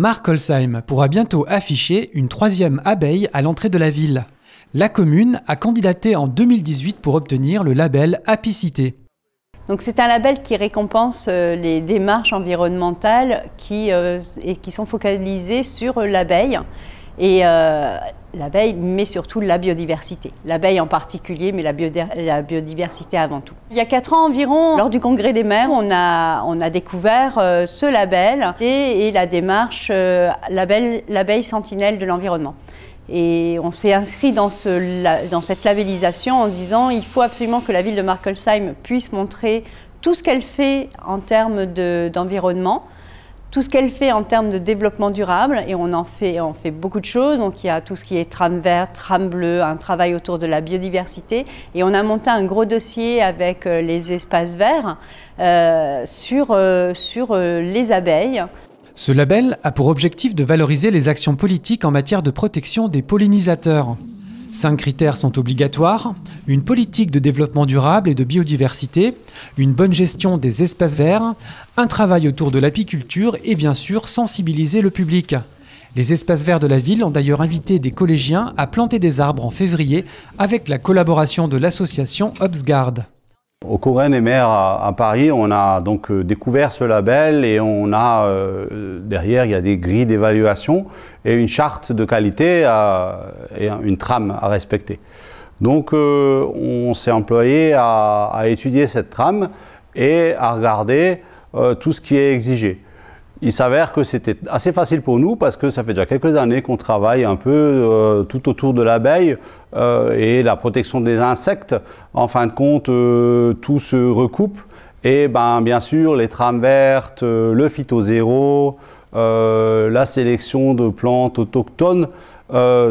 Marc Holsheim pourra bientôt afficher une troisième abeille à l'entrée de la ville. La commune a candidaté en 2018 pour obtenir le label Apicité. Donc c'est un label qui récompense euh, les démarches environnementales qui, euh, et qui sont focalisées sur l'abeille. Et euh, l'abeille, mais surtout la biodiversité. L'abeille en particulier, mais la, biodiversité avant tout. Il y a 4 ans environ, lors du congrès des maires, on a, découvert euh, ce label et, la démarche euh, l'abeille sentinelle de l'environnement. Et on s'est inscrit dans, cette labellisation en disant il faut absolument que la ville de Markelsheim puisse montrer tout ce qu'elle fait en termes d'environnement tout ce qu'elle fait en termes de développement durable, et on en fait, beaucoup de choses. Donc il y a tout ce qui est trame vert, trame bleue, un travail autour de la biodiversité. Et on a monté un gros dossier avec euh, les espaces verts euh, sur, euh, les abeilles. Ce label a pour objectif de valoriser les actions politiques en matière de protection des pollinisateurs. Cinq critères sont obligatoires, une politique de développement durable et de biodiversité, une bonne gestion des espaces verts, un travail autour de l'apiculture et bien sûr sensibiliser le public. Les espaces verts de la ville ont d'ailleurs invité des collégiens à planter des arbres en février avec la collaboration de l'association Obsgard. Au Coren et Mer à, Paris, on a donc euh, découvert ce label et on a euh, derrière il y a des grilles d'évaluation et une charte de qualité euh, et une trame à respecter. Donc on s'est employé à, étudier cette trame et à regarder tout ce qui est exigé. Il s'avère que c'était assez facile pour nous parce que ça fait déjà quelques années qu'on travaille un peu euh, tout autour de l'abeille euh, et la protection des insectes. En fin de compte, euh, tout se recoupe. Et ben, bien sûr, les trames vertes, le zéro, la sélection de plantes autochtones,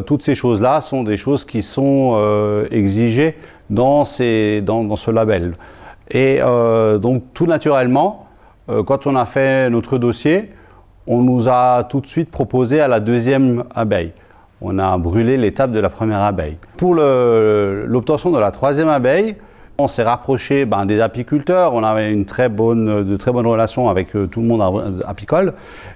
toutes ces choses-là sont des choses qui sont exigées dans, ces, dans, ce label. Et donc, tout naturellement, euh, quand on a fait notre dossier, on nous a tout de suite proposé à la deuxième abeille. On a brûlé l'étape de la première abeille. Pour l'obtention de la troisième abeille, on s'est rapproché ben, des apiculteurs, on avait une très bonne, de très bonnes relations avec euh, tout le monde apicole,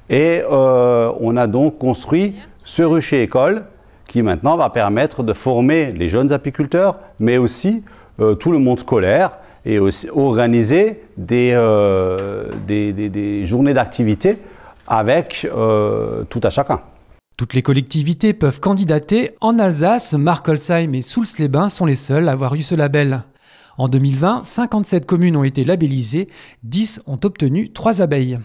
et euh, on a donc construit ce rucher école qui maintenant va permettre de former les jeunes apiculteurs, mais aussi tout le monde scolaire et aussi organiser des, euh, journées d'activité avec euh, tout à chacun. Toutes les collectivités peuvent candidater. En Alsace, Markolsheim et souls les bains sont les seuls à avoir eu ce label. En 2020, 57 communes ont été labellisées, 10 ont obtenu 3 abeilles.